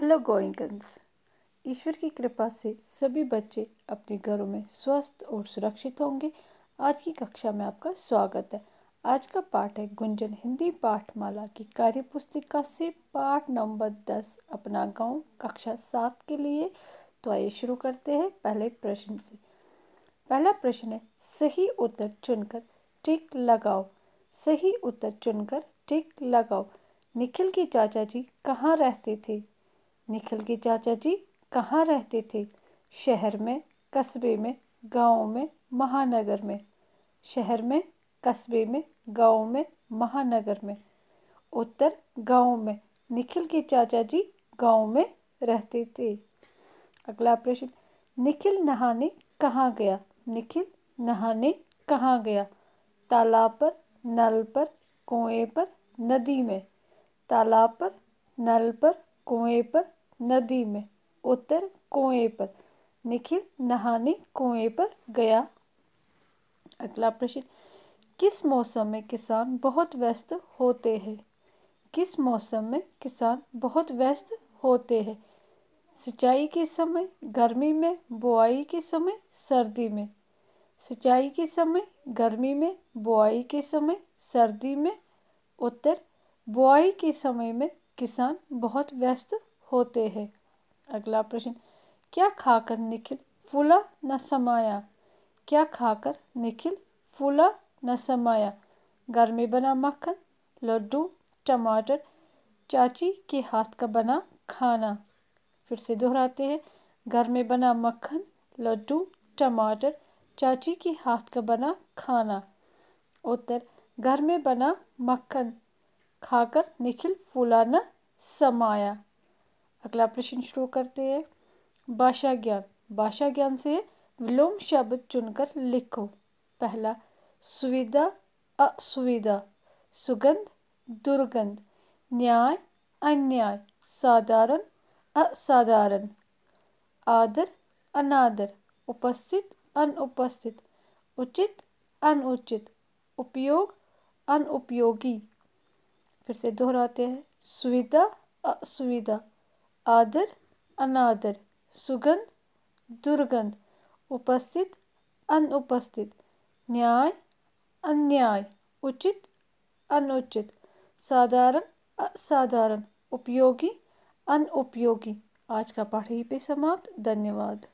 hello गोइंगन्स ईश्वर की कृपा से सभी बच्चे अपने घरों में स्वस्थ और सुरक्षित होंगे आज की कक्षा में आपका स्वागत है आज का पाठ है गुंजन हिंदी पाठमाला की कार्य पुस्तिका से पाठ नंबर दस अपना गांव कक्षा सात के लिए तो आइए शुरू करते हैं पहले प्रश्न से पहला प्रश्न है सही उत्तर चुनकर टिक लगाओ सही उत्तर चुनकर टिक लगाओ निखिल के चाचा जी कहाँ रहते थे निखिल के चाचा जी कहाँ रहते थे शहर में कस्बे में गाँव में महानगर में शहर में कस्बे में गाँव में महानगर में उत्तर गाँव में निखिल के चाचा जी गाँव में रहते थे अगला प्रश्न निखिल नहाने कहाँ गया निखिल नहाने कहाँ गया तालाब पर नल पर कुएं पर नदी में तालाब पर नल पर कुएं पर नदी में उत्तर कुएं पर निखिल नहाने कुएं पर गया अगला प्रश्न किस मौसम में किसान बहुत व्यस्त होते हैं किस मौसम में किसान बहुत व्यस्त होते हैं सिंचाई के समय गर्मी में बुआई के समय सर्दी में सिंचाई के समय गर्मी में बुआई के समय सर्दी में उत्तर बुआई के समय में किसान बहुत व्यस्त होते हैं अगला प्रश्न क्या खाकर निखिल फूला न समाया क्या खाकर निखिल फूला न समाया घर में बना मक्खन लड्डू टमाटर चाची के हाथ का बना खाना फिर से दोहराते हैं घर में बना मक्खन लड्डू टमाटर चाची के हाथ का बना खाना उत्तर घर में बना मक्खन खाकर निखिल फूलाना समाया अगला प्रश्न शुरू करते हैं भाषा ज्ञान भाषा ज्ञान से विलोम शब्द चुनकर लिखो पहला सुविधा असुविधा सुगंध दुर्गंध न्याय अन्याय साधारण असाधारण आदर अनादर उपस्थित अनुपस्थित उचित अनुचित उपयोग अनुपयोगी फिर से दोहराते हैं सुविधा असुविधा आदर अनादर सुगंध दुर्गंध उपस्थित अनुपस्थित न्याय अन्याय उचित अनुचित साधारण असाधारण उपयोगी अनुपयोगी आज का पाठ यहीं पे समाप्त धन्यवाद